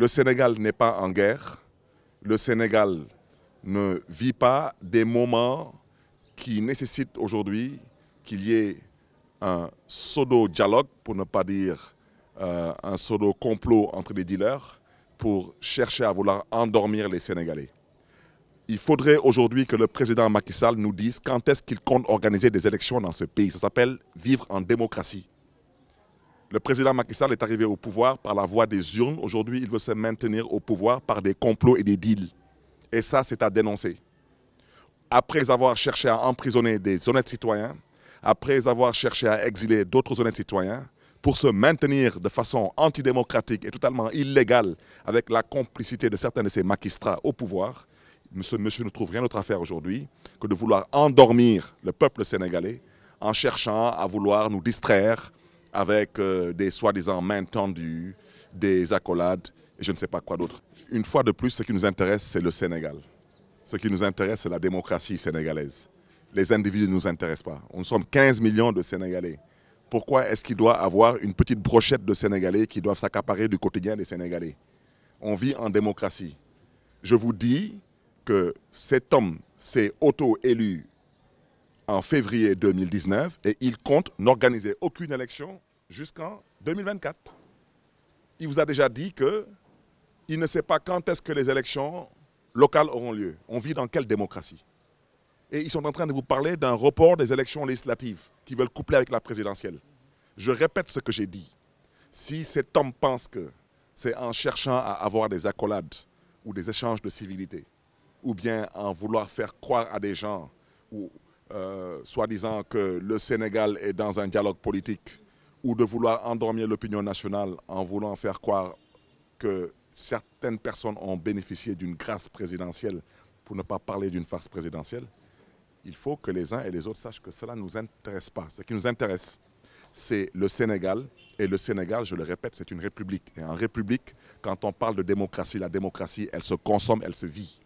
Le Sénégal n'est pas en guerre. Le Sénégal ne vit pas des moments qui nécessitent aujourd'hui qu'il y ait un pseudo-dialogue, pour ne pas dire euh, un pseudo-complot entre les dealers, pour chercher à vouloir endormir les Sénégalais. Il faudrait aujourd'hui que le président Macky Sall nous dise quand est-ce qu'il compte organiser des élections dans ce pays. Ça s'appelle vivre en démocratie. Le président Macky Sall est arrivé au pouvoir par la voie des urnes. Aujourd'hui, il veut se maintenir au pouvoir par des complots et des deals. Et ça, c'est à dénoncer. Après avoir cherché à emprisonner des honnêtes citoyens, après avoir cherché à exiler d'autres honnêtes citoyens, pour se maintenir de façon antidémocratique et totalement illégale avec la complicité de certains de ces magistrats au pouvoir, ce monsieur ne trouve rien d'autre à faire aujourd'hui que de vouloir endormir le peuple sénégalais en cherchant à vouloir nous distraire avec euh, des soi-disant mains tendues, des accolades, et je ne sais pas quoi d'autre. Une fois de plus, ce qui nous intéresse, c'est le Sénégal. Ce qui nous intéresse, c'est la démocratie sénégalaise. Les individus ne nous intéressent pas. Nous sommes 15 millions de Sénégalais. Pourquoi est-ce qu'il doit avoir une petite brochette de Sénégalais qui doivent s'accaparer du quotidien des Sénégalais On vit en démocratie. Je vous dis que cet homme s'est auto-élu en février 2019 et il compte n'organiser aucune élection jusqu'en 2024. Il vous a déjà dit qu'il ne sait pas quand est-ce que les élections locales auront lieu. On vit dans quelle démocratie Et ils sont en train de vous parler d'un report des élections législatives qui veulent coupler avec la présidentielle. Je répète ce que j'ai dit. Si cet homme pense que c'est en cherchant à avoir des accolades ou des échanges de civilité, ou bien en vouloir faire croire à des gens ou euh, soi-disant que le Sénégal est dans un dialogue politique ou de vouloir endormir l'opinion nationale en voulant faire croire que certaines personnes ont bénéficié d'une grâce présidentielle pour ne pas parler d'une farce présidentielle, il faut que les uns et les autres sachent que cela ne nous intéresse pas. Ce qui nous intéresse, c'est le Sénégal. Et le Sénégal, je le répète, c'est une république. Et en république, quand on parle de démocratie, la démocratie, elle se consomme, elle se vit.